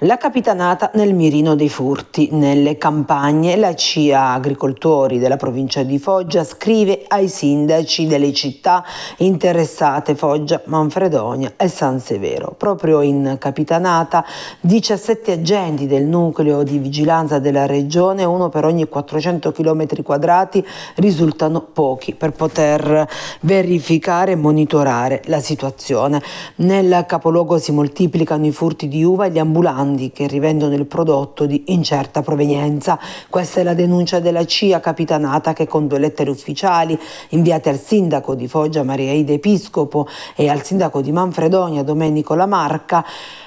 La capitanata nel mirino dei furti. Nelle campagne la CIA Agricoltori della provincia di Foggia scrive ai sindaci delle città interessate Foggia, Manfredonia e San Severo. Proprio in capitanata 17 agenti del nucleo di vigilanza della regione, uno per ogni 400 km quadrati, risultano pochi per poter verificare e monitorare la situazione. Nel capoluogo si moltiplicano i furti di uva e di ambulanze grandi che rivendono il prodotto di incerta provenienza. Questa è la denuncia della CIA Capitanata che con due lettere ufficiali inviate al sindaco di Foggia Maria Ide Episcopo e al sindaco di Manfredonia Domenico Lamarca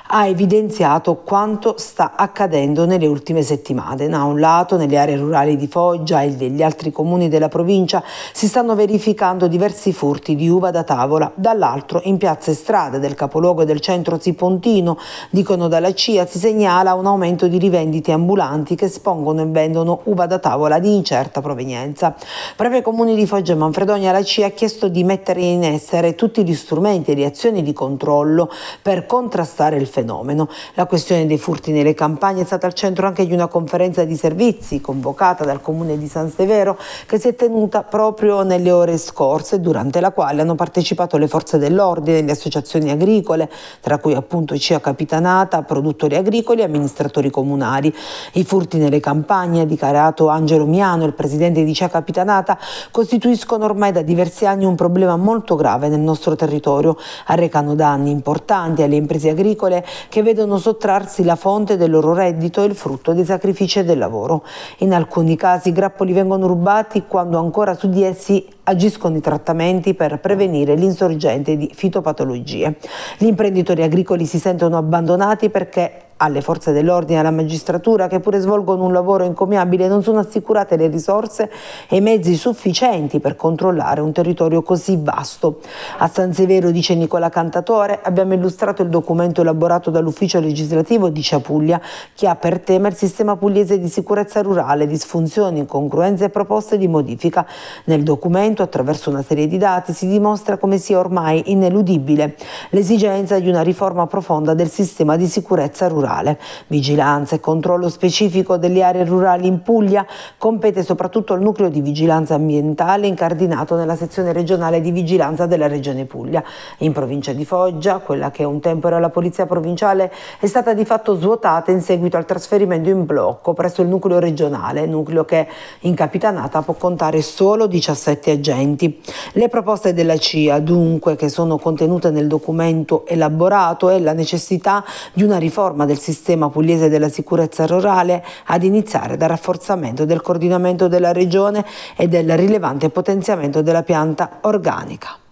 ha evidenziato quanto sta accadendo nelle ultime settimane. Da un lato, nelle aree rurali di Foggia e degli altri comuni della provincia si stanno verificando diversi furti di uva da tavola, dall'altro in piazze e strade del capoluogo del centro Zipontino, dicono dalla CIA, si segnala un aumento di rivendite ambulanti che espongono e vendono uva da tavola di incerta provenienza. Proprio ai comuni di Foggia e Manfredonia la CIA ha chiesto di mettere in essere tutti gli strumenti e le azioni di controllo per contrastare il fenomeno. La questione dei furti nelle campagne è stata al centro anche di una conferenza di servizi convocata dal comune di San Severo che si è tenuta proprio nelle ore scorse, durante la quale hanno partecipato le forze dell'ordine, le associazioni agricole, tra cui appunto CIA Capitanata, produttori agricoli e amministratori comunali. I furti nelle campagne, ha dichiarato Angelo Miano, il presidente di CIA Capitanata, costituiscono ormai da diversi anni un problema molto grave nel nostro territorio. Arrecano danni importanti alle imprese agricole che vedono sottrarsi la fonte del loro reddito e il frutto dei sacrifici del lavoro. In alcuni casi i grappoli vengono rubati quando ancora su di essi agiscono i trattamenti per prevenire l'insorgente di fitopatologie. Gli imprenditori agricoli si sentono abbandonati perché alle forze dell'ordine e alla magistratura che pure svolgono un lavoro incomiabile non sono assicurate le risorse e i mezzi sufficienti per controllare un territorio così vasto. A San Severo, dice Nicola Cantatore, abbiamo illustrato il documento elaborato dall'ufficio legislativo di Ciapuglia che ha per tema il sistema pugliese di sicurezza rurale, disfunzioni, incongruenze e proposte di modifica. Nel documento, attraverso una serie di dati, si dimostra come sia ormai ineludibile l'esigenza di una riforma profonda del sistema di sicurezza rurale rurale. Vigilanza e controllo specifico delle aree rurali in Puglia compete soprattutto al nucleo di vigilanza ambientale incardinato nella sezione regionale di vigilanza della Regione Puglia. In provincia di Foggia, quella che un tempo era la polizia provinciale, è stata di fatto svuotata in seguito al trasferimento in blocco presso il nucleo regionale, nucleo che in Capitanata può contare solo 17 agenti. Le proposte della CIA, dunque, che sono contenute nel documento elaborato, è la necessità di una riforma del il sistema pugliese della sicurezza rurale, ad iniziare dal rafforzamento del coordinamento della regione e del rilevante potenziamento della pianta organica.